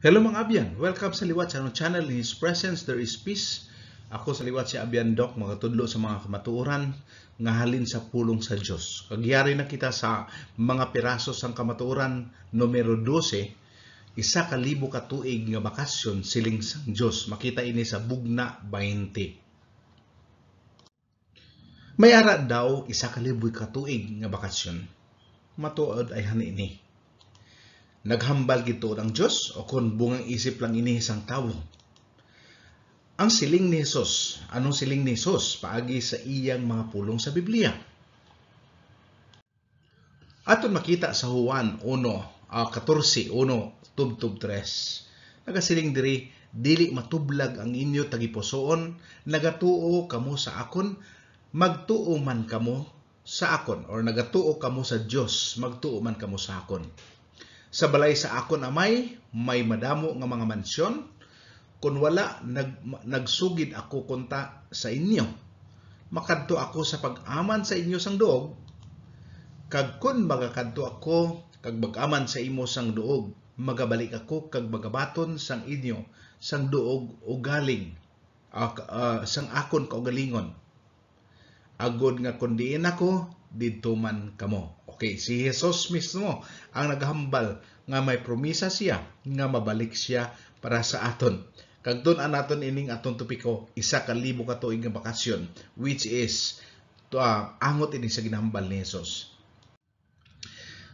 Hello mga Abyan! Welcome sa Liwat sa channel. In His presence, there is peace. Ako sa Liwat si Abyan Doc, magatudlo sa mga kamatuoran, nga halin sa pulong sa Diyos. Kagyari na kita sa mga piraso sang kamatuoran numero 12, isa ka libo tuig nga bakasyon siling sang Diyos. Makita ini sa Bugna 20. May ara daw isa ka libo tuig nga bakasyon. Matuod ay hani ini Naghambal gito ng Diyos o kung bungang isip lang ini isang tawo. Ang siling ni Jesus, anong siling ni Jesus paagi sa iyang mga pulong sa Biblia? Aton makita sa Juan 1, uh, 14, 1, tubtub 3. Nagasiling diri, dili matublag ang inyo tagipusoon, nagatuo kamo sa akon, magtuo man kamo sa akon or nagatuo kamo sa Dios magtuo man kamo sa akon sa balay sa akon amay, may madamo nga mga mansyon. kun wala, nag, nagsugid ako kunta sa inyo. Makadto ako sa pag-aman sa inyo sang duog. Kag kun magakadto ako, kag mag-aman sa imo sang duog, magabalik ako kag magabaton sang inyo sang duog o galing uh, uh, sang akon kaugalingon agod nga kundiin ako didto man kamo Okay, si Jesus mismo ang naghambal nga may promisa siya nga mabalik siya para sa aton. Kag doon ang aton ining aton topiko isa ka libo ka tuig nga bakasyon which is to, uh, angot ini sa ginahambal ni Jesus.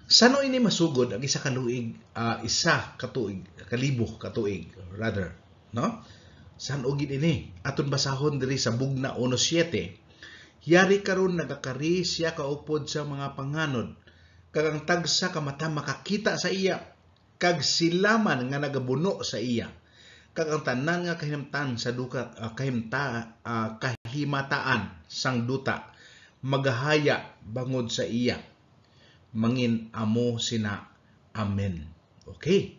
Sano ini masugod ang isa ka luig uh, isa ka tuig kalibo ka tuig rather no? San ugid ini aton basahon diri sa bugna 1:7 Yari karon nagakari siya kaupod sa mga panganod. Kag ang tagsa ka mata makakita sa iya. Kag silaman nga nagabuno sa iya. Kag ang tanan nga kahimtan sa duka uh, kahimta uh, kahimataan sang duta magahaya bangod sa iya. Mangin amo sina. Amen. Okay.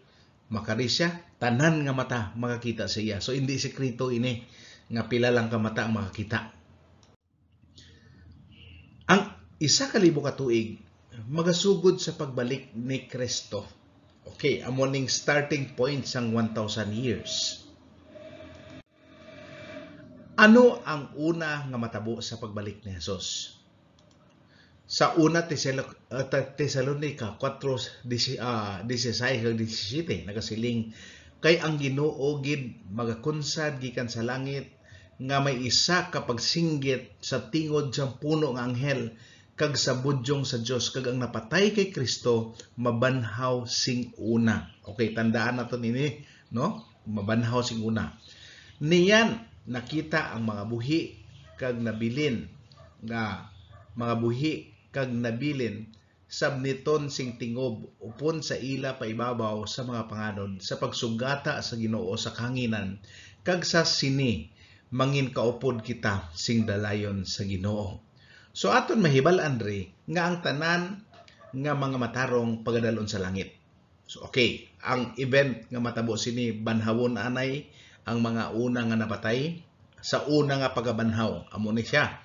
Makari siya tanan nga mata makakita sa iya. So hindi sekreto ini nga pila lang ka mata makakita isa ka libo ka tuig magasugod sa pagbalik ni Kristo. Okay, ang morning starting point sang 1,000 years. Ano ang una nga matabo sa pagbalik ni Jesus? Sa una Tesalonica 4:16 17 nagasiling kay ang Ginoo gid magakunsad gikan sa langit nga may isa ka pagsinggit sa tingod sa puno nga anghel kag sa budyong sa Dios kag ang napatay kay Kristo mabanhaw sing una. Okay, tandaan nato ini, no? Mabanhaw sing una. Niyan nakita ang mga buhi kag nabilin nga mga buhi kag nabilin sabniton sing tingob upon sa ila paibabaw sa mga panganod sa pagsugata sa Ginoo sa kanginan kag sa sini mangin kaupod kita sing dalayon sa Ginoo So aton mahibal-an nga ang tanan nga mga matarong pagadalon sa langit. So okay, ang event nga matabo sini banhawon anay ang mga una nga napatay sa una nga pagabanhaw amo ni siya.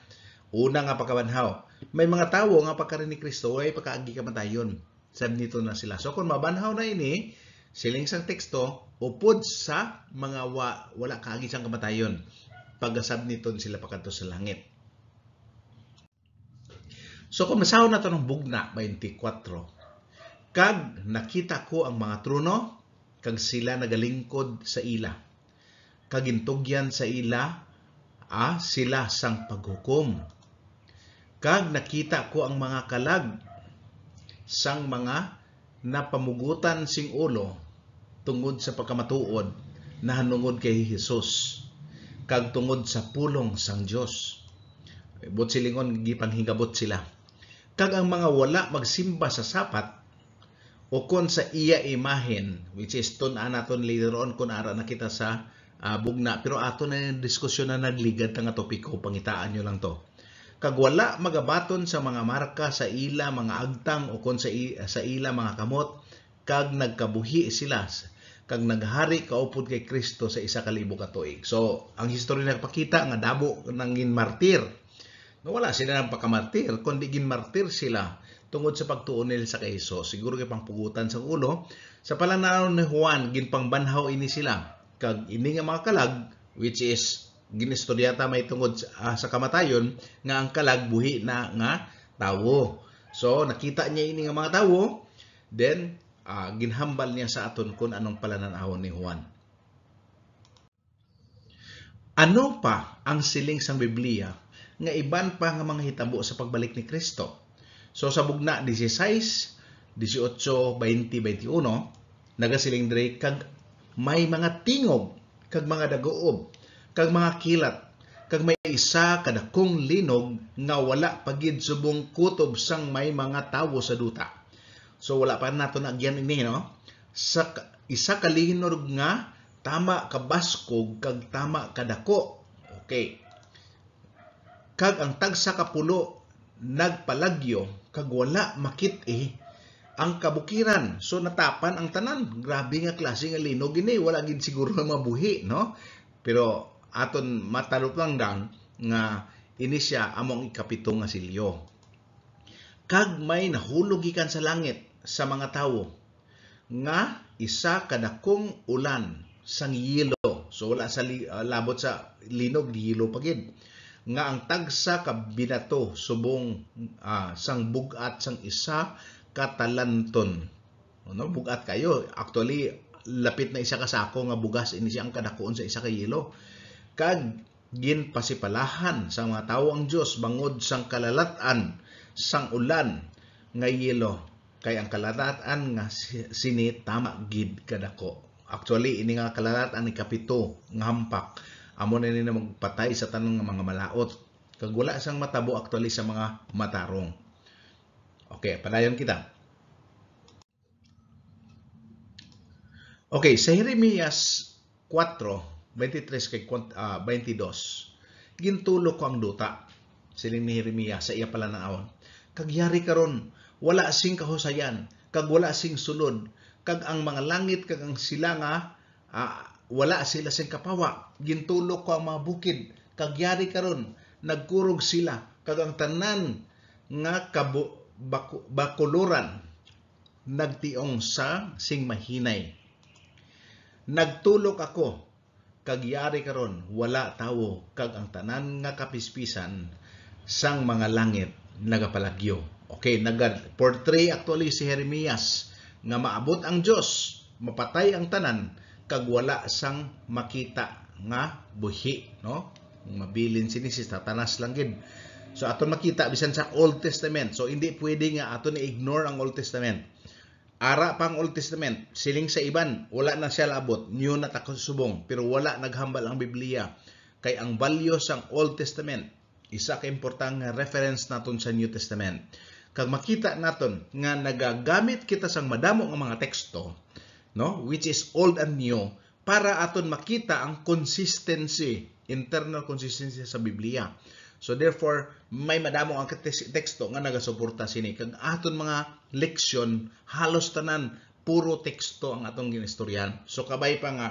Una nga pagabanhaw. May mga tawo nga pagkarin ni Kristo ay pagkaagi kamatayon. Sad nito na sila. So kung mabanhaw na ini, siling sang teksto upod sa mga wa, wala kaagi sang kamatayon. Pagasab nito sila pakanto sa langit. So kung masaho na tanong bugna 24, kag nakita ko ang mga trono, kag sila nagalingkod sa ila. Kag intugyan sa ila a ah, sila sang paghukom. Kag nakita ko ang mga kalag sang mga napamugutan sing ulo tungod sa pagkamatuod na hanungod kay Hesus kag tungod sa pulong sang Dios. But silingon gipang hingabot sila kag ang mga wala magsimba sa sapat o kon sa iya imahen which is ton anaton later on kun ara na kita sa uh, bugna pero ato na yung diskusyon na nagligad ta nga topiko pangitaan nyo lang to kag wala magabaton sa mga marka sa ila mga agtang o kon sa, sa ila mga kamot kag nagkabuhi sila kag naghari kaupod kay Kristo sa isa ka libo ka tuig so ang history nagpakita nga dabo nangin martir No, wala sila ng pagkamartir, kundi ginmartir sila tungod sa pagtuon nila sa kaiso. Siguro kay pangpugutan sa ulo. Sa palanaw ni Juan, ginpangbanhaw ini sila. Kag ini nga mga kalag, which is ginistoryata may tungod sa, uh, sa kamatayon, nga ang kalag buhi na nga tawo. So, nakita niya ini nga mga tawo, then uh, ginhambal niya sa aton kung anong palananahon ni Juan. Ano pa ang siling sa Biblia nga iban pa nga mga hitabo sa pagbalik ni Kristo. So sa bugna 16, 18, 20, nagasiling diri kag may mga tingog kag mga dagoob kag mga kilat kag may isa kadakong linog nga wala pagid subong kutob sang may mga tawo sa duta. So wala pa nato na agyan ini no. Sa isa ka nga tama ka baskog kag tama kadako. Okay kag ang tagsa kapulo nagpalagyo kag wala makit-i eh. ang kabukiran. So natapan ang tanan. Grabe nga klase nga linog ini, wala gid siguro mabuhi, no? Pero aton matalop lang dan nga ini siya among ikapito nga silyo. Kag may nahulog ikan sa langit sa mga tawo nga isa kadakong ulan sang yelo. So wala sa ah, labot sa linog yelo pagid nga ang tagsa ka binato subong uh, sang bugat sang isa katalanton Ano bugat kayo actually lapit na isa ka sako nga bugas ini siya ang kadakuon sa isa ka yelo kag ginpasipalahan sa mga tawo ang Dios bangod sang kalalat-an sang ulan nga yelo kay ang kalalat-an nga sini tama gid kadako actually ini nga kalalat-an ni kapito nga hampak amo na nila magpatay sa tanang mga malaot kag wala sang matabo actually sa mga matarong okay padayon kita Okay, sa Jeremias 4, 23 kay uh, ah, 22, gintulo ko ang duta, siling ni Jeremias sa iya pala na naawon. Kagyari karon, wala sing kahusayan, kag wala sing sulod, kag ang mga langit, kag ang silanga uh, ah, wala sila sa kapawa Gintulok ko ang mga bukid kagyari karon nagkurog sila kag ang tanan nga kabu, baku, bakuluran nagtiong sa sing mahinay nagtulok ako kagyari karon wala tawo kag ang tanan nga kapispisan sang mga langit nagapalagyo okay nag portray actually si Jeremias nga maabot ang Dios mapatay ang tanan kag wala sang makita nga buhi no mabilin sini si Satanas lang gid so aton makita bisan sa Old Testament so hindi pwede nga aton ignore ang Old Testament ara pang Old Testament siling sa iban wala na siya labot new na subong pero wala naghambal ang Biblia kay ang value sang Old Testament isa ka importante reference naton sa New Testament kag makita naton nga nagagamit kita sang madamo nga mga teksto no? Which is old and new para aton makita ang consistency, internal consistency sa Biblia. So therefore, may madamo ang teksto nga nagasuporta sini kag aton mga leksyon halos tanan puro teksto ang atong ginistoryahan. So kabay pa nga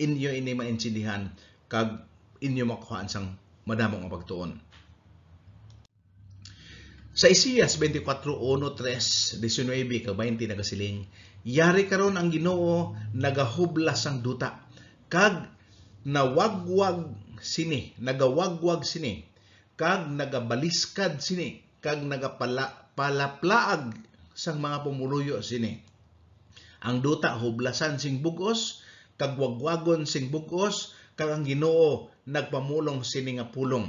inyo ini maintindihan kag inyo makuhaan sang madamo nga pagtuon. Sa Isaias 24:1-3, 19 ka 20 nagasiling, Yari karon ang Ginoo nagahublas sang duta kag nawagwag sini, nagawagwag sini, kag nagabaliskad sini, kag nagapalaplaag sang mga pumuluyo sini. Ang duta hublasan sing bugos, kag wagwagon sing bugos, kag ang Ginoo nagpamulong sini nga pulong.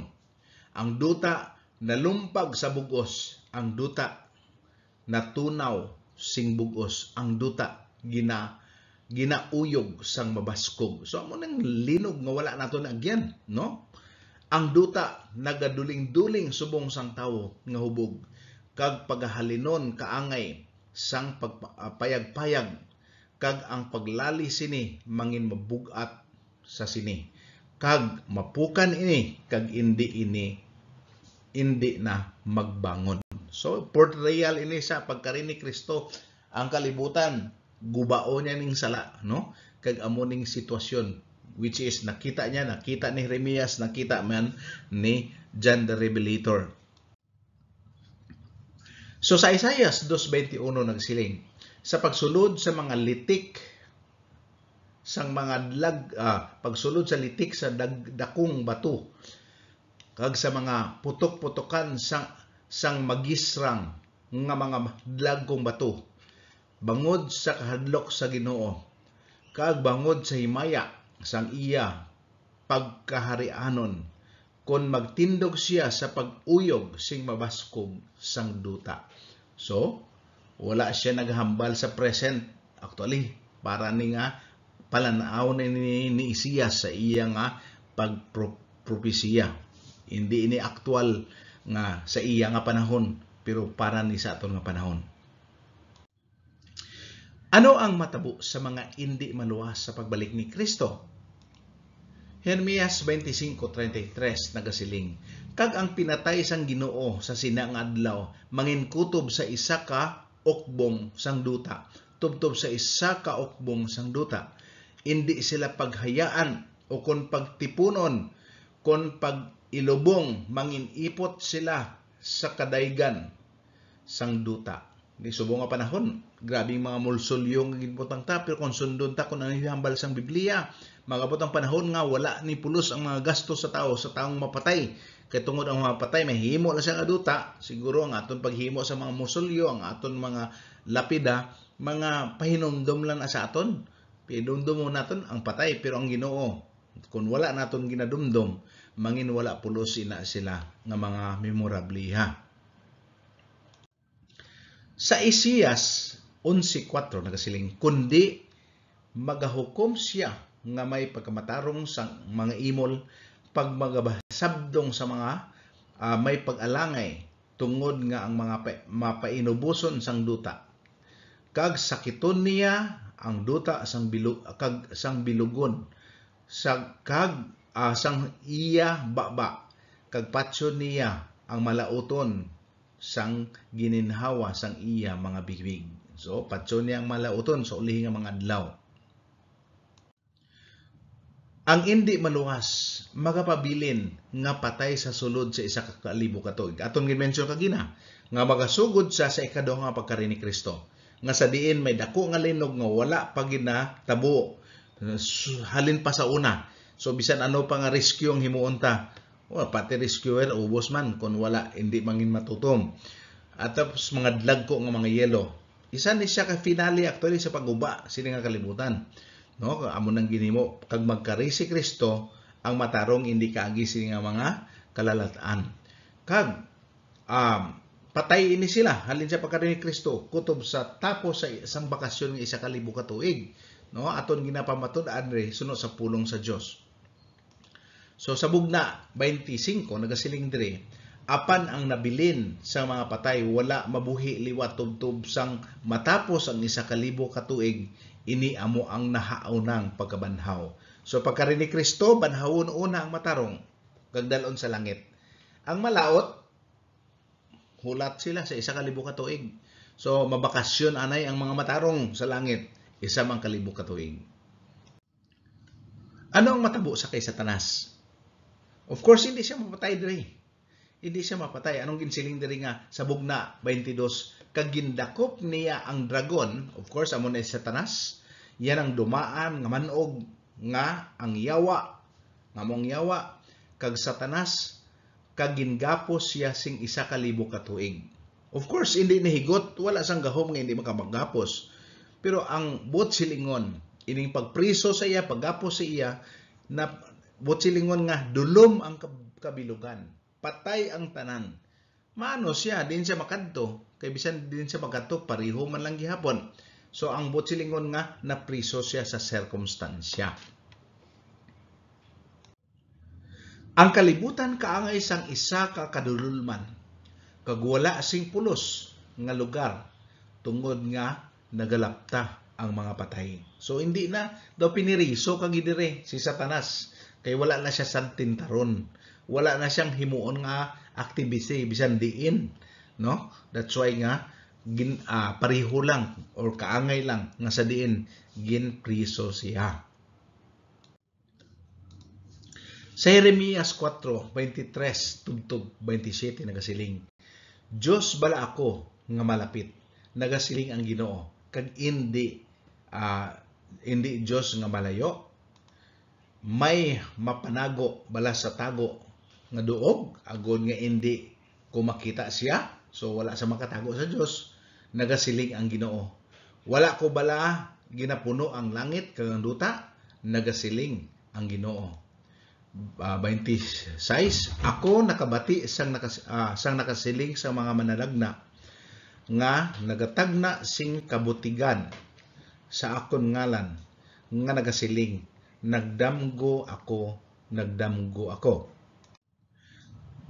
Ang duta nalumpag sa bugos, ang duta natunaw sing bugos ang duta gina ginauyog sang mabaskog. So amo nang linog nga wala nato na agyan, no? Ang duta nagaduling-duling subong sang tawo nga hubog kag pagahalinon kaangay sang pagpayag-payag kag ang paglali sini mangin mabugat sa sini kag mapukan ini kag indi ini indi na magbangon So, portrayal ini sa pagkari ni Kristo ang kalibutan gubao niya ning sala, no? Kag amo ning sitwasyon which is nakita niya, nakita ni Jeremias, nakita man ni John the Revelator. So sa Isaiah 2.21 nagsiling, sa pagsulod sa mga litik sang mga lag ah, pagsulod sa litik sa dag, dakong bato kag sa mga putok-putokan sa sang magisrang nga mga dlagkong bato bangod sa kahadlok sa Ginoo kag bangod sa himaya sang iya pagkaharianon kon magtindog siya sa pag-uyog sing mabaskog sang duta so wala siya naghambal sa present actually para ni nga palanaw ni, ni, ni Isiyas sa iya nga pagpropesiya hindi ini actual nga sa iya nga panahon pero para ni sa aton nga panahon. Ano ang matabo sa mga hindi maluwas sa pagbalik ni Kristo? Hermias 25:33 nagasiling kag ang pinatay sang Ginoo sa sina nga adlaw manginkutob sa isa ka okbong sang duta tubtob sa isa ka okbong sang duta indi sila paghayaan o kon pagtipunon kon pag ilubong manginipot sila sa kadaygan sang duta. Di subo nga panahon, grabe yung mga mulsol yung ginputang ta, pero kung sundon ta kung ano hambal sang Biblia, magabot ang panahon nga wala ni pulos ang mga gasto sa tao, sa taong mapatay. Kay tungod ang mapatay, may himo na siya aduta, siguro ang aton paghimo sa mga musulyo, ang aton mga lapida, mga pahinomdom lang sa aton. Pinumdom mo naton ang patay, pero ang ginoo, kung wala naton ginadumdom, mangin wala pulos ina sila nga mga memorabliha. Sa Isiyas 11.4 nagasiling, kundi magahukom siya nga may pagkamatarong sa mga imol pagmagabasabdong sa mga uh, may pag-alangay tungod nga ang mga mapainubuson sang duta kag sakiton niya ang duta sang bilog kag sang bilugon sa kag Ah, sang iya baba kag patson niya ang malauton sang gininhawa sang iya mga bigwig So patson niya ang malauton sa so, ulihi nga mga adlaw. Ang indi maluwas magapabilin nga patay sa sulod sa isa ka kalibo katog. Aton gin-mention kagina nga magasugod sa sa ikaduha nga pagkari ni Kristo nga sa diin may dako nga linog nga wala pa ginatabo halin pa sa una So bisan ano pa nga rescue ang himuon ta. O, pati rescuer ubos man kun wala hindi mangin matutom. At tapos mga dlag ko nga mga yelo. Isa ni siya ka finale actually sa paguba sini nga kalibutan. No, amo nang ginimo kag magkari si Kristo ang matarong hindi kaagi sini nga mga kalalataan. Kag um, patay ini sila halin sa pagkari ni Kristo kutob sa tapos sa isang bakasyon nga isa ka libo ka tuig no aton ginapamatud adre suno sa pulong sa Dios So sa bugna, 25 nagasilingdre, apan ang nabilin sa mga patay wala mabuhi liwat tubtub sang matapos ang isa ka tuig ini amo ang nahaunang pagkabanhaw. So pagka ni Kristo banhawon una ang matarong gagdalon sa langit. Ang malaot hulat sila sa isa ka tuig. So mabakasyon anay ang mga matarong sa langit isa mang kalibo katuig. Ano ang matabo sa kay Satanas? Of course, hindi siya mapatay diri. Hindi siya mapatay. Anong ginsiling diri nga sabog na 22 kagindakop niya ang dragon, of course amo na si Satanas. Yan ang dumaan nga manog nga ang yawa nga mong yawa kag Satanas kagingapos siya sing isa ka libo tuig. Of course, hindi nahigot, wala sang gahom nga hindi makamagapos. Pero ang bot silingon, ining pagpriso sa iya, paggapos sa iya, na Butsilingon nga, dulom ang kabilugan. Patay ang tanan. Maano siya, din siya makadto. Kay bisan din siya makadto, pareho man lang gihapon. So ang butsilingon nga, napriso siya sa circumstansya. Ang kalibutan kaangay sang isa ka kadululman, kagwala sing pulos nga lugar tungod nga nagalapta ang mga patay. So hindi na daw piniriso kag si Satanas Kay wala na siya tintaron. Wala na siyang himuon nga activity bisan diin, no? That's why nga gin uh, pareho lang or kaangay lang nga sa diin gin siya. Sa Jeremias 4:23 tugtog 27 nagasiling Dios bala ako nga malapit nagasiling ang Ginoo kag indi uh, indi Dios nga malayo may mapanago bala sa tago nga duog agon nga indi kumakita siya so wala sa makatago sa Dios nagasiling ang Ginoo wala ko bala ginapuno ang langit kag ang duta nagasiling ang Ginoo uh, ah, 26 ako nakabati sang nakas, uh, ah, sang nakasiling sa mga manalagna nga nagatagna sing kabutigan sa akon ngalan nga nagasiling nagdamgo ako, nagdamgo ako.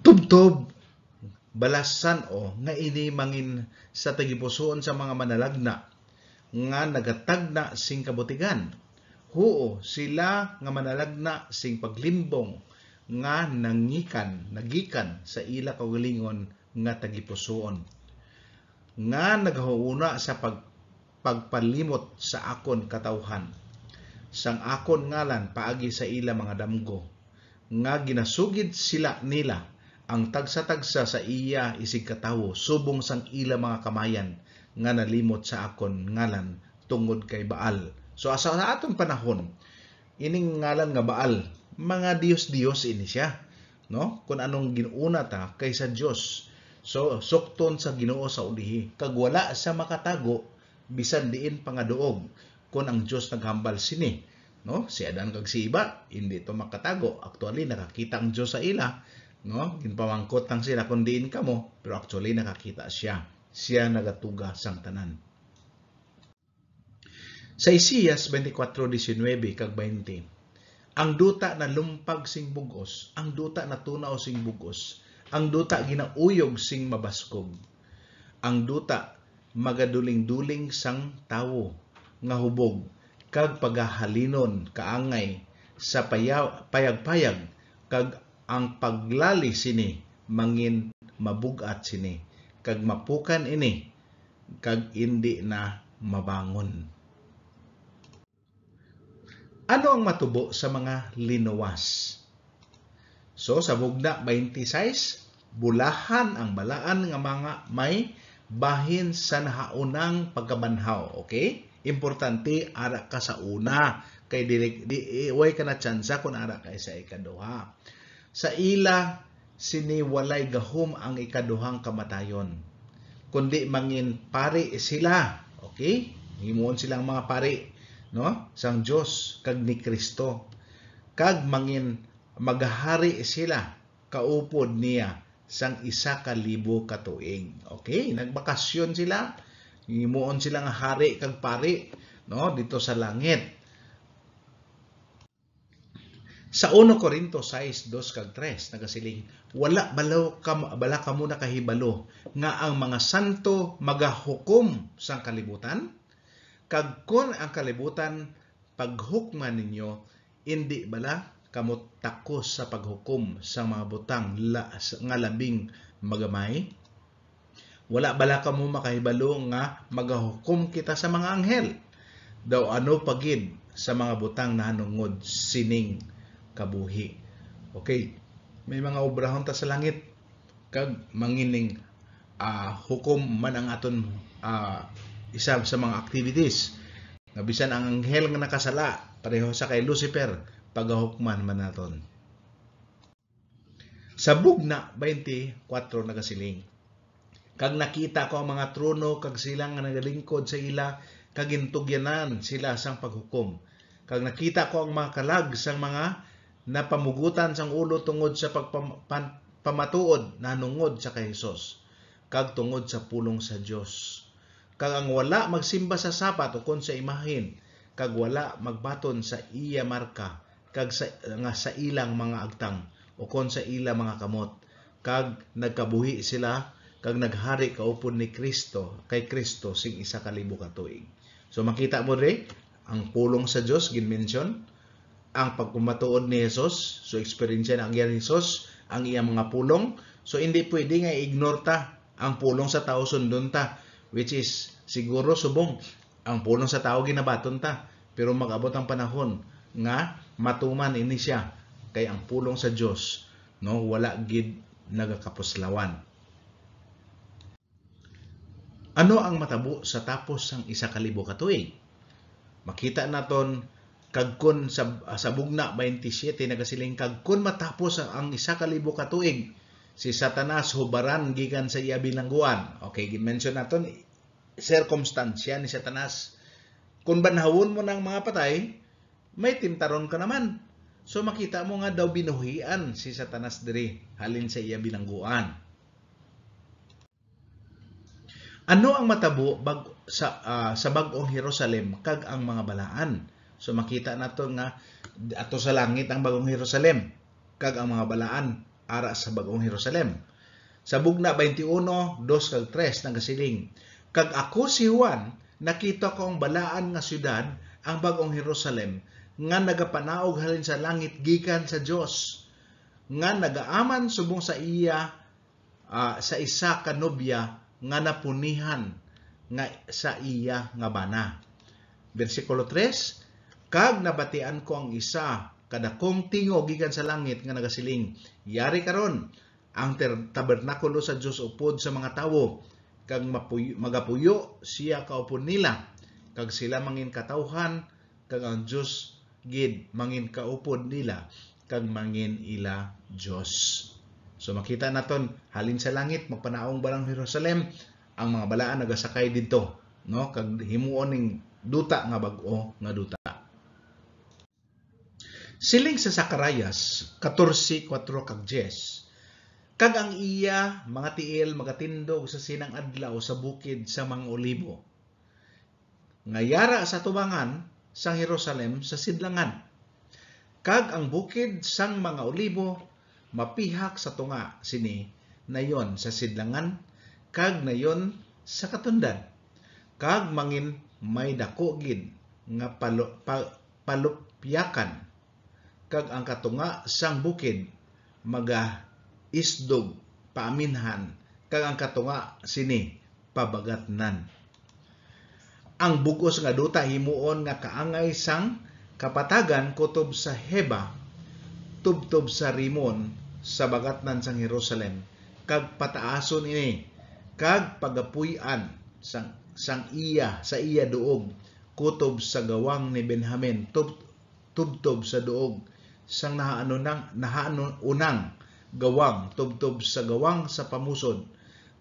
Tubtob, balasan o nga inimangin sa tagipusoon sa mga manalagna, nga nagatagna sing kabutigan. Huo, sila nga manalagna sing paglimbong, nga nangikan, nagikan sa ila kawalingon nga tagipusoon. Nga naghauna sa pag, pagpalimot sa akon katauhan sang akon ngalan paagi sa ila mga damgo nga ginasugid sila nila ang tagsa-tagsa sa iya isig katawo subong sang ila mga kamayan nga nalimot sa akon ngalan tungod kay Baal so asa sa aton panahon ining ngalan nga Baal mga dios-dios ini siya no kun anong ginuuna ta kaysa Dios so sukton sa Ginoo sa ulihi kag wala sa makatago bisan diin pangaduog kon ang Dios naghambal sini no si Adan kag si Iba hindi to makatago actually nakakita ang Dios sa ila no ginpamangkot lang sila kun diin kamo pero actually nakakita siya siya nagatuga sang tanan sa Isaias 24:19 kag 20 ang duta na lumpag sing bugos ang duta na tunaw sing bugos ang duta ginauyog sing mabaskog ang duta magaduling-duling sang tawo nga hubog kag pagahalinon kaangay sa payag-payag kag ang paglali sini mangin mabugat sini kag mapukan ini kag indi na mabangon ano ang matubo sa mga linawas so sa bugna 26 bulahan ang balaan nga mga may bahin sa nahaunang pagkabanhaw okay Importante, ara ka sa una. Kay dili, di, way ka na tsansa kun ara ka sa ikaduha. Sa ila, sini walay gahom ang ikaduhang kamatayon. Kundi mangin pare sila. Okay? Himuon silang mga pare. No? Sang Dios kag ni Kristo. Kag mangin magahari sila kaupod niya sang isa ka libo katuig. Okay? Nagbakasyon sila Himuon sila nga hari kag pari no dito sa langit. Sa 1 Korinto 6:2 kag 3 nagasiling wala balaw kam bala kamo muna kahibalo nga ang mga santo magahukom sang kalibutan kag kun ang kalibutan paghukman ninyo indi bala kamo takos sa paghukom sa mga butang la, nga labing magamay wala bala ka mo makahibalo nga magahukom kita sa mga anghel. Daw ano pagid sa mga butang na hanungod sining kabuhi. Okay. May mga obrahon ta sa langit kag mangining uh, hukom man ang aton uh, isa sa mga activities. Nabisan ang anghel nga nakasala pareho sa kay Lucifer pagahukman man aton. Sa bugna 24 nagasiling. Kag nakita ko ang mga trono, kag sila nga nagalingkod sa ila, kag intugyanan sila sang paghukom. Kag nakita ko ang mga kalag sang mga napamugutan sang ulo tungod sa pagpamatuod na nanungod sa kay Hesus kag tungod sa pulong sa Dios kag ang wala magsimba sa sapat ukon sa imahin kag wala magbaton sa iya marka kag sa, nga sa ilang mga agtang ukon sa ila mga kamot kag nagkabuhi sila kag naghari kaupon ni Kristo kay Kristo sing isa ka libo ka tuig. So makita mo re ang pulong sa Dios gin-mention ang pagkumatuod ni Jesus, so experience na ang iyan ni Jesus, ang iyang mga pulong. So hindi pwede nga ignore ta ang pulong sa tao sundon ta which is siguro subong ang pulong sa tao ginabaton ta pero magabot ang panahon nga matuman ini siya kay ang pulong sa Dios no wala gid nagakaposlawan ano ang matabo sa tapos sang isa ka libo ka tuig? Makita naton kagkon sa ah, sa bugna 27 nagasiling kagkon matapos ang isa ka libo ka tuig si Satanas hubaran gikan sa iya bilangguan. Okay, mention naton circumstansya ni Satanas. Kung banhawon mo ng mga patay, may timtaron ka naman. So makita mo nga daw binuhian si Satanas diri halin sa iya bilangguan. Ano ang matabo bag, sa, uh, sa bagong Jerusalem kag ang mga balaan? So makita nato nga ato sa langit ang bagong Jerusalem kag ang mga balaan ara sa bagong Jerusalem. Sa bugna 21, 2 kag 3 nagasiling. Kag ako si Juan, nakita ko ang balaan nga syudad ang bagong Jerusalem nga nagapanaog halin sa langit gikan sa Dios nga nagaaman subong sa iya uh, sa isa ka nobya nga napunihan nga sa iya nga bana. Bersikulo 3, Kag nabatian ko ang isa, kadakong tingo gikan sa langit nga nagasiling. Yari karon ang tabernakulo sa Dios upod sa mga tawo, kag magapuyo siya kaupon nila, kag sila mangin katauhan, kag ang Dios gid mangin kaupod nila, kag mangin ila Dios. So makita naton halin sa langit magpanaong barang Jerusalem ang mga balaan nagasakay dito no kag himuon ning duta nga bag-o nga duta. Siling sa Sakarias 14:4 kag 10. Kag ang iya mga tiil magatindog sa sinang adlaw sa bukid sa mga olibo. Ngayara sa tubangan sang Jerusalem sa sidlangan. Kag ang bukid sang mga olibo mapihak sa tunga sini nayon sa sidlangan kag nayon sa katundan kag mangin may dako gid nga palo, pa, palupyakan kag ang katunga sang bukid maga isdog paaminhan kag ang katunga sini pabagatnan ang bugos nga duta himuon nga kaangay sang kapatagan kutob sa heba tubtob sa rimon sa bagatnan sang Jerusalem kag pataason ini kag pagapuy-an sang sang iya sa iya duog kutob sa gawang ni Benjamin tub, tubtob sa duog sang nahaano nang nahaano unang gawang tubtob sa gawang sa pamusod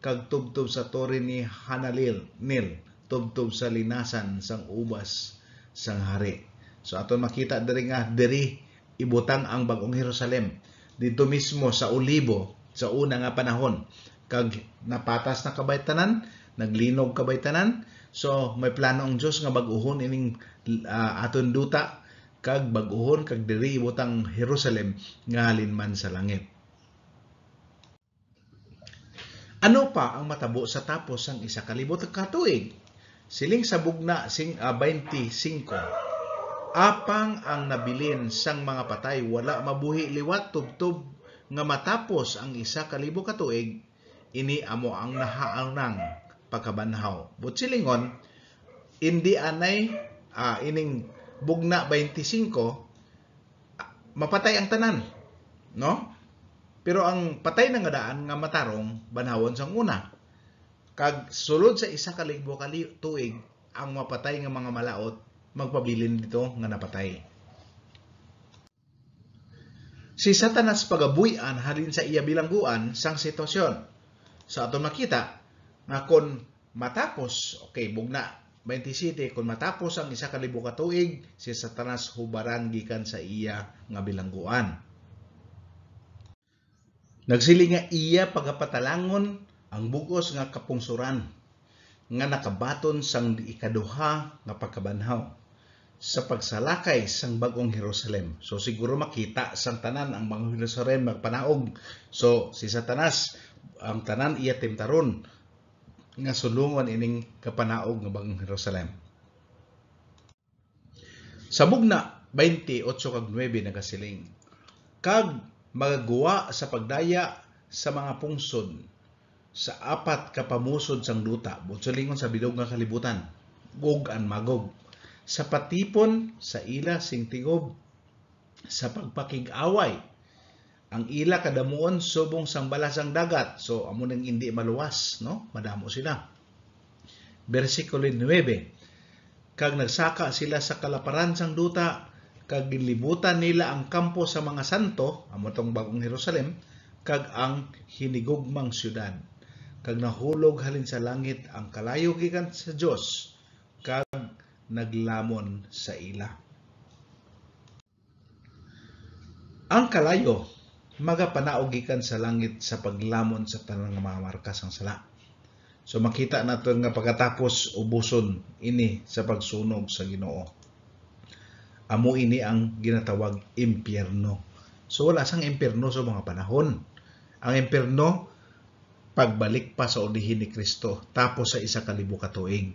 kag tubtob sa tore ni Hanalil nil tubtob sa linasan sang ubas sang hari so aton makita diri nga diri ibutang ang bagong Jerusalem dito mismo sa Olibo sa una nga panahon kag napatas na kabaytanan naglinog kabaytanan so may plano ang Dios nga baguhon ining uh, ah, aton duta kag baguhon kag diri ibutang Jerusalem nga halinman sa langit ano pa ang matabo sa tapos ang isa kalibot katuig siling sa bugna sing uh, ah, 25 Apang ang nabilin sang mga patay, wala mabuhi liwat tubtob nga matapos ang isa kalibo ka tuig, ini amo ang nahaanang pagkabanhaw. But silingon, hindi anay uh, ining bugna 25 mapatay ang tanan, no? Pero ang patay nga daan nga matarong banhawon sang una. Kag sulod sa isa kalibo ka tuig ang mapatay nga mga malaot magpabilin dito nga napatay. Si Satanas pagabuyan halin sa iya bilangguan sang sitwasyon. Sa so, ato makita nga kon matapos, okay, bugna 27 kon matapos ang isa ka libo ka tuig, si Satanas hubaran gikan sa iya nga bilangguan. Nagsili nga iya pagapatalangon ang bugos nga kapungsuran nga nakabaton sang ikaduha nga pagkabanhaw sa pagsalakay sang bagong Jerusalem. So siguro makita sa tanan ang bagong Jerusalem magpanaog. So si Satanas ang tanan iya tentaron nga sulungon ining kapanaog nga bagong Jerusalem. Sabog na 28 kag 9 nagasiling. Kag magaguwa sa pagdaya sa mga pungsod sa apat kapamusod sang duta, butsulingon sa bidog nga kalibutan, gog an magog sa patipon sa ila sing tingob sa pagpakigaway ang ila kadamuon subong sang balasang dagat so amo nang indi maluwas no madamo sila versikulo 9 kag nagsaka sila sa kalaparan sang duta kag gilibutan nila ang kampo sa mga santo amo tong bagong Jerusalem kag ang hinigugmang syudad kag nahulog halin sa langit ang kalayo gikan sa Dios naglamon sa ila. Ang kalayo, magapanaugikan sa langit sa paglamon sa tanang mga markas ang sala. So makita nato nga pagkatapos ubuson ini sa pagsunog sa Ginoo. Amo ini ang ginatawag impyerno. So wala sang impyerno sa mga panahon. Ang impyerno pagbalik pa sa ulihin ni Kristo tapos sa isa kalibu ka tuig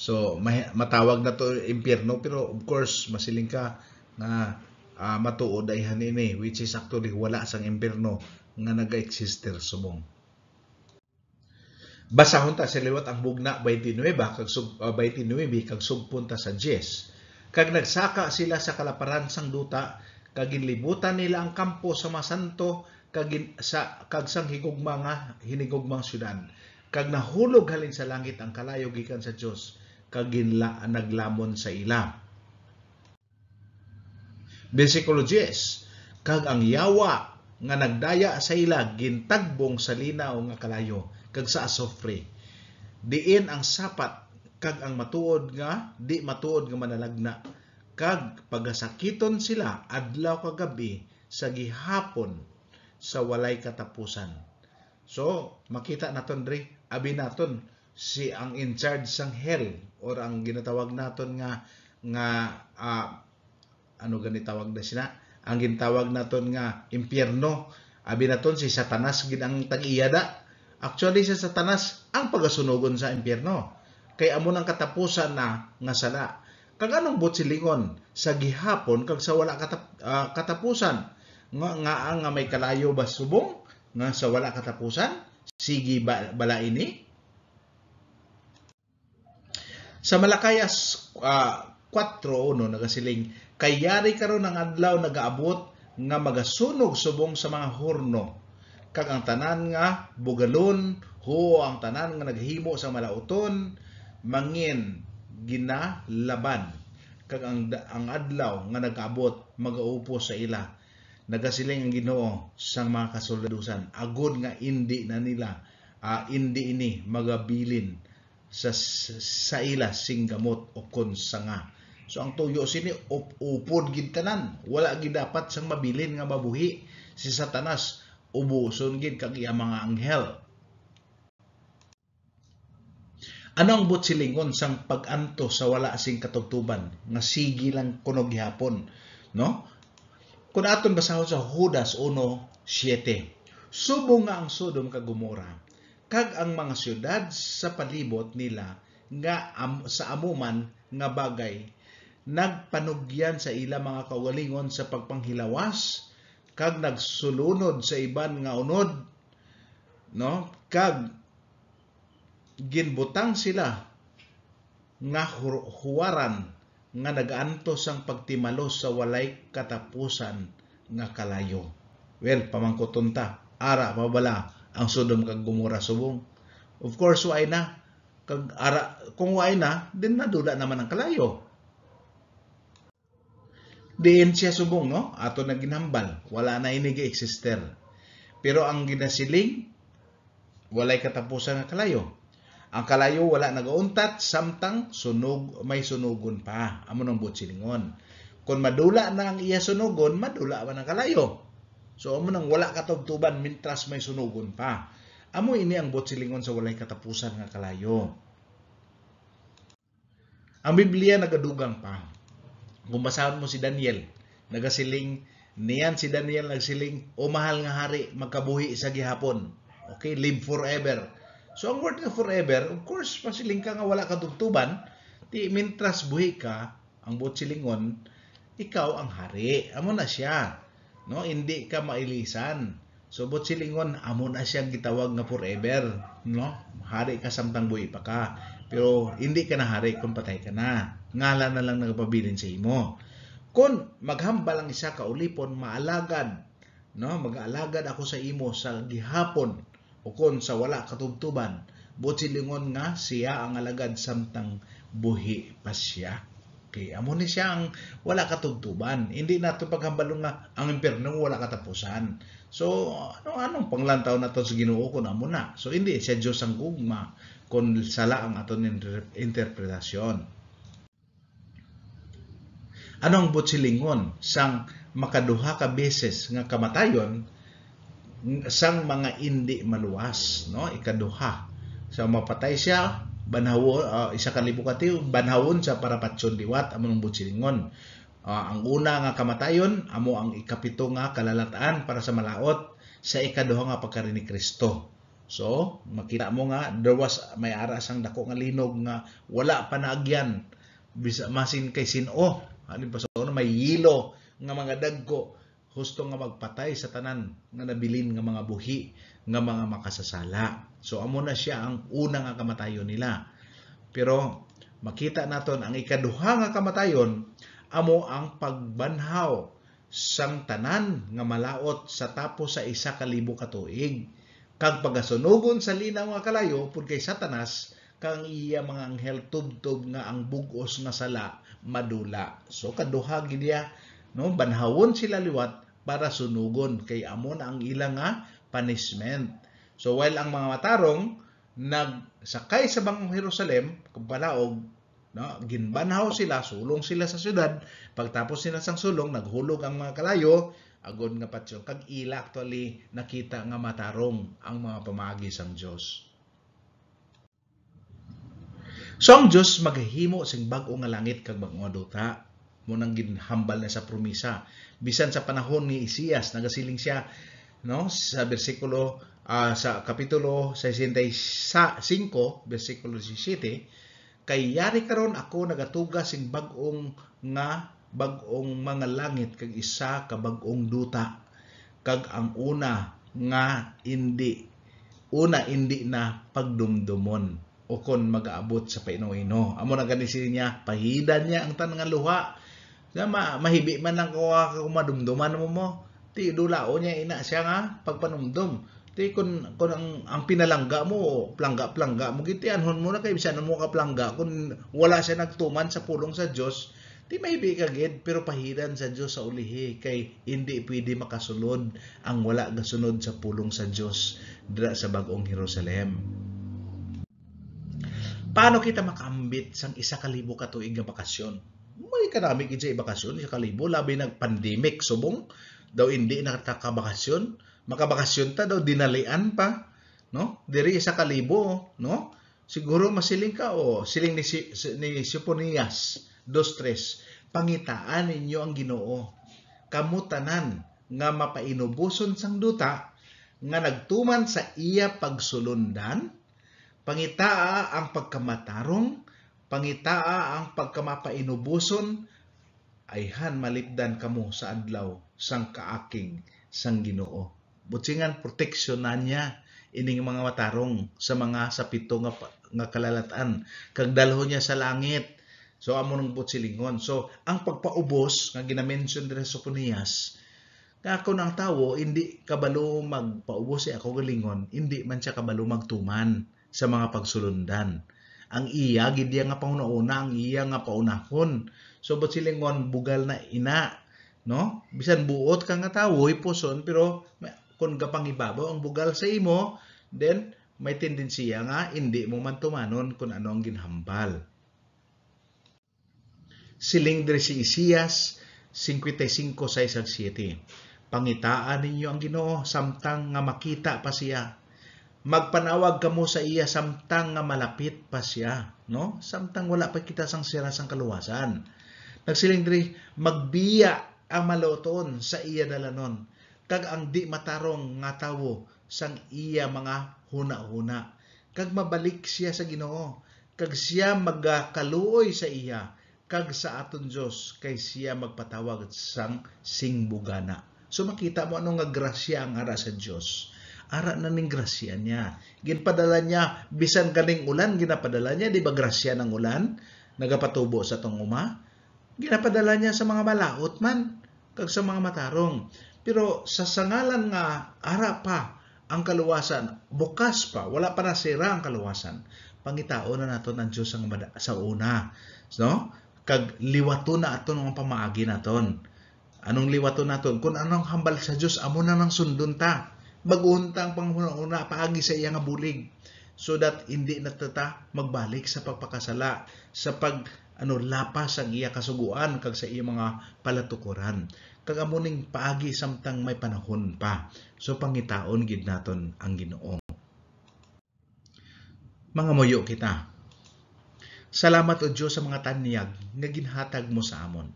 So, matawag na to impyerno pero of course, masiling ka na uh, ah, matuod ay ini, which is actually wala sang impyerno nga naga-exister subong. Basahon ta sa liwat ang bugna 29 kag sub uh, 29 kag subpunta sa 10. Kag nagsaka sila sa kalaparan sang duta kag inlibutan nila ang kampo sa masanto kag sa kag sang higugma nga hinigugmang syudad kag nahulog halin sa langit ang kalayo gikan sa Dios kaginla naglamon sa ila. Bersikulo kag ang yawa nga nagdaya sa ila gintagbong sa linaw nga kalayo kag sa asofre. Diin ang sapat kag ang matuod nga di matuod nga manalagna kag pagasakiton sila adlaw kagabi sa gihapon sa walay katapusan. So, makita naton dre, abi naton si ang in charge sang hell or ang ginatawag naton nga nga uh, ano gani tawag na sila ang gintawag naton nga impierno abi naton si Satanas gid ang tag-iyada actually si Satanas ang pagasunogon sa impierno kay amo nang katapusan na nga sala kag anong butsilingon sa gihapon kag sa wala katap, uh, katapusan nga nga nga may kalayo ba subong nga sa wala katapusan sige ba, bala ini sa Malakayas uh, 4, uno nagasiling, Kayari karon ang adlaw nagaabot nga magasunog subong sa mga horno. Kag ang tanan nga bugalon, ho ang tanan nga naghimo sa malauton, mangin ginalaban kag ang, ang adlaw nga nagaabot magaupo sa ila nagasiling ang Ginoo sa mga kasuldusan agud nga indi na nila uh, indi ini magabilin sa sa ila sing gamot o konsanga. So ang tuyo sini up, upod gid tanan, wala gid dapat sang mabilin nga mabuhi si Satanas ubuson gid kag iya mga anghel. Ano ang but silingon sang paganto sa wala sing katubtuban nga sige lang kuno gihapon, no? Kun aton basahon sa Judas 1:7. Subo nga ang Sodom kag Gomorrah kag ang mga syudad sa palibot nila nga am, sa amuman nga bagay nagpanugyan sa ila mga kaugalingon sa pagpanghilawas kag nagsulunod sa iban nga unod no kag ginbutang sila nga huwaran nga nagaantos ang pagtimalos sa walay katapusan nga kalayo well pamangkoton ta ara mabala ang Sodom kag Gomora subong. Of course wa na kag ara kung wa na din naduda naman ang kalayo. Diin siya subong no ato na ginambal. wala na ini exister. Pero ang ginasiling walay katapusan nga kalayo. Ang kalayo wala nagauntat samtang sunog may sunugon pa. Amo nang butsingon. Kung madula na ang iya sunugon, madula man ang kalayo. So, amo nang wala katubtuban mintras may sunugon pa. Amo ini ang botsilingon sa walay katapusan nga kalayo. Ang Biblia nagadugang pa. Kung basahon mo si Daniel, nagasiling niyan si Daniel nagsiling o mahal nga hari magkabuhi sa gihapon. Okay, live forever. So ang word nga forever, of course, pasiling ka nga wala katubtuban, ti mintras buhi ka, ang bot silingon, ikaw ang hari. Amo na siya no hindi ka mailisan so silingon amo na siyang gitawag nga forever no hari ka samtang buhi pa ka pero hindi ka na hari kung patay ka na ngala na lang nagpabilin sa imo kun maghamba lang isa ka ulipon maalagad no magaalagad ako sa imo sa gihapon o kun sa wala katubtuban but silingon nga siya ang alagad samtang buhi pa siya Okay, amo ni siya ang wala katugtuban. Hindi nato paghambalon nga ang impierno wala katapusan. So ano anong panglantaw nato sa Ginoo kun amo na. So hindi siya Dios ang gugma kun sala ang aton interpretasyon. Ano ang butsilingon sang makaduha ka beses nga kamatayon sang mga hindi maluwas, no? Ikaduha. So mapatay siya banhawon uh, ah, isa ka libukatiw banhawon sa para patyon liwat among butsilingon. Uh, ang una nga kamatayon amo ang ikapito nga kalalataan para sa malaot sa ikaduha nga pagkari ni Kristo. So, makita mo nga there was may aras ang dako nga linog nga wala pa naagyan bisa masin kay sino. Halim pa sa may yilo nga mga dagko husto nga magpatay sa tanan nga nabilin nga mga buhi nga mga makasasala. So amo na siya ang una nga kamatayon nila. Pero makita naton ang ikaduha nga kamatayon amo ang pagbanhaw sang tanan nga malaot sa tapos sa isa ka libo ka tuig kag pagasunugon sa linaw nga kalayo pud kay Satanas kang iya mga anghel tubtob nga ang bugos nga sala madula so kaduha gid no banhawon sila liwat para sunugon kay amo na ang ilang nga ah, punishment so while ang mga matarong nagsakay sa bangong Jerusalem kumbalaog no ginbanhaw sila sulong sila sa syudad pagtapos sila sang sulong naghulog ang mga kalayo agon nga patsyon kag ila actually nakita nga matarong ang mga pamagi sang Dios So ang Dios maghimo sing bago nga langit kag bag-o duta mo nang ginhambal na sa promisa. Bisan sa panahon ni Isias, nagasiling siya no sa bersikulo uh, ah, sa kapitulo 65 bersikulo 17 kay yari karon ako nagatuga sing bag-ong nga bag-ong mga langit kag isa ka bag-ong duta kag ang una nga indi una indi na pagdumdumon o kon mag-aabot sa painoino. Amo na gani niya, pahidan niya ang tanang luha na ma mahibi man ang kumadumduman mo mo. Ti dulao niya ina siya nga pagpanumdum. Ti kun kun ang, ang pinalangga mo, planga planga mo giti anhon mo na kay bisan mo ka planga kun wala siya nagtuman sa pulong sa Dios. Ti may gid pero pahiran sa Dios sa ulihi kay hindi pwede makasulod ang wala gasunod sa pulong sa Dios dira sa bagong Jerusalem. Paano kita makambit sang isa kalibo ka tuig nga bakasyon? may economic ija bakasyon sa kalibo labi nag pandemic subong daw hindi nakakabakasyon makabakasyon ta daw dinalian pa no diri sa kalibo no siguro masiling ka o siling ni, ni Siponias dos tres pangitaan ninyo ang Ginoo kamo tanan nga mapainubuson sang duta nga nagtuman sa iya pagsulundan pangitaa ang pagkamatarong pangitaa ang pagkamapainubuson, ay han malipdan kamo sa adlaw sang kaaking sang Ginoo. Butsingan proteksyon na niya ining mga matarong sa mga sapito nga, nga kalalatan kag dalho niya sa langit So amo nang butsilingon. So ang pagpaubos nga ginamention dire sa Punias, ako ng tawo hindi kabalo magpaubos si eh, ako galingon, hindi man siya kabalo magtuman sa mga pagsulundan ang iya gid nga paunauna ang iya nga paunahon so but silingon bugal na ina no bisan buot ka nga tawo puson pero kung gapangibabaw ang bugal sa imo then may tendensiya nga hindi mo man tumanon kung ano ang ginhambal siling diri si Isias 55:6-7 Pangitaan ninyo ang Ginoo samtang nga makita pa siya magpanawag kamo sa iya samtang nga malapit pa siya, no? Samtang wala pa kita sang sira sang kaluwasan. Nagsilindri, magbiya ang maloton sa iya dalanon kag ang di matarong nga tawo sang iya mga huna-huna. Kag mabalik siya sa Ginoo, kag siya magkaluoy sa iya kag sa aton Dios kay siya magpatawag sang singbugana. So makita mo anong nga grasya ang ara sa Dios ara na ning grasya niya. Ginpadala niya, bisan kaning ulan, ginapadala niya, di ba grasya ng ulan? Nagapatubo sa tong uma. Ginapadala niya sa mga malaot man, kag sa mga matarong. Pero sa sangalan nga, ara pa ang kaluwasan, bukas pa, wala pa nasira ang kaluwasan. Pangitao na nato ang Diyos ang sa una. No? Kag liwato na aton ang pamaagi naton. Anong liwato naton? Kung anong hambal sa Diyos, amo na nang sundon ta maguntang panghuna-una paagi sa iya nga bulig so that hindi natata magbalik sa pagpakasala sa pag ano lapas ang iya kasuguan kag sa iya mga palatukuran kag amuning paagi samtang may panahon pa so pangitaon gid naton ang Ginoo mga moyo kita salamat o Dios sa mga tanyag nga ginhatag mo sa amon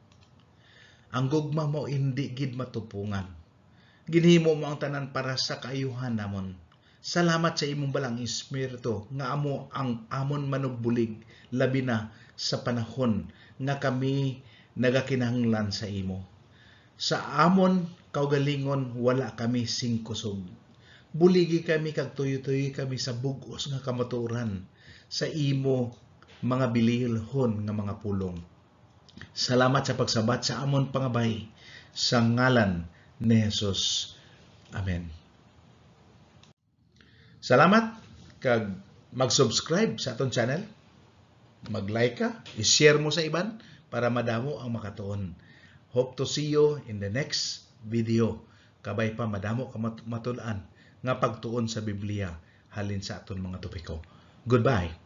ang gugma mo hindi gid matupungan Ginhimo mo ang tanan para sa kayuhan namon. Salamat sa imong balang espiritu nga amo ang amon manugbulig labi na sa panahon nga kami nagakinahanglan sa imo. Sa amon kaugalingon wala kami sing kusog. Buligi kami kag tuyo-tuyo kami sa bugos nga kamaturan sa imo mga bililhon nga mga pulong. Salamat sa pagsabat sa amon pangabay sa ngalan ni Jesus. Amen. Salamat kag mag-subscribe sa aton channel. Mag-like ka, i-share mo sa iban para madamo ang makatuon. Hope to see you in the next video. Kabay pa madamo ka matulaan nga pagtuon sa Biblia halin sa aton mga topiko. Goodbye.